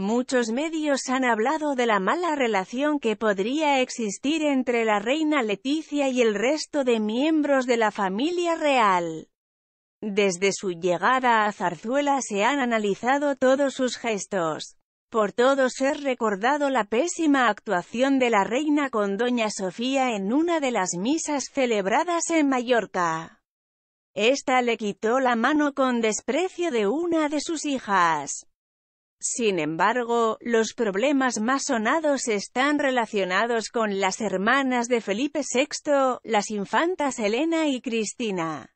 Muchos medios han hablado de la mala relación que podría existir entre la reina Leticia y el resto de miembros de la familia real. Desde su llegada a Zarzuela se han analizado todos sus gestos. Por todo ser recordado la pésima actuación de la reina con Doña Sofía en una de las misas celebradas en Mallorca. Esta le quitó la mano con desprecio de una de sus hijas. Sin embargo, los problemas más sonados están relacionados con las hermanas de Felipe VI, las infantas Elena y Cristina.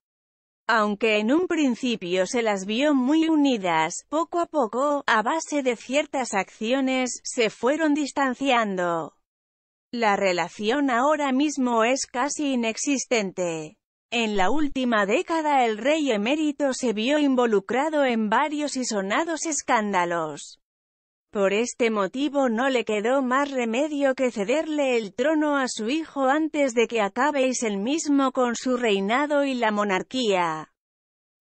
Aunque en un principio se las vio muy unidas, poco a poco, a base de ciertas acciones, se fueron distanciando. La relación ahora mismo es casi inexistente. En la última década el rey emérito se vio involucrado en varios y sonados escándalos. Por este motivo no le quedó más remedio que cederle el trono a su hijo antes de que acabéis el mismo con su reinado y la monarquía.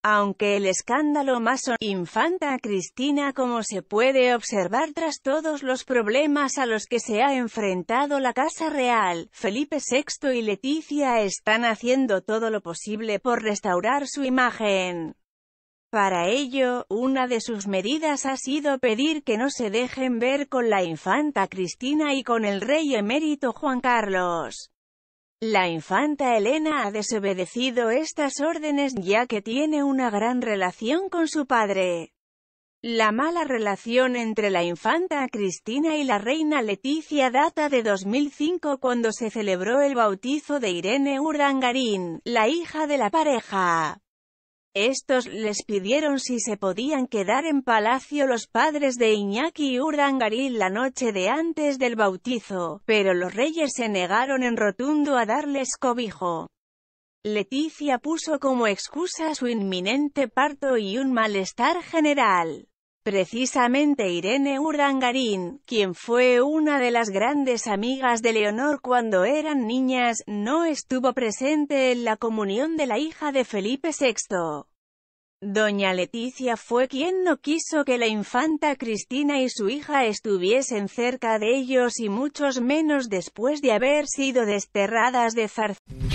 Aunque el escándalo más infanta Cristina como se puede observar tras todos los problemas a los que se ha enfrentado la Casa Real, Felipe VI y Leticia están haciendo todo lo posible por restaurar su imagen. Para ello, una de sus medidas ha sido pedir que no se dejen ver con la infanta Cristina y con el rey emérito Juan Carlos. La infanta Elena ha desobedecido estas órdenes ya que tiene una gran relación con su padre. La mala relación entre la infanta Cristina y la reina Leticia data de 2005 cuando se celebró el bautizo de Irene Urdangarín, la hija de la pareja. Estos les pidieron si se podían quedar en palacio los padres de Iñaki y Urdangaril la noche de antes del bautizo, pero los reyes se negaron en rotundo a darles cobijo. Leticia puso como excusa su inminente parto y un malestar general. Precisamente Irene Urdangarín, quien fue una de las grandes amigas de Leonor cuando eran niñas, no estuvo presente en la comunión de la hija de Felipe VI. Doña Leticia fue quien no quiso que la infanta Cristina y su hija estuviesen cerca de ellos y muchos menos después de haber sido desterradas de Zarzuela.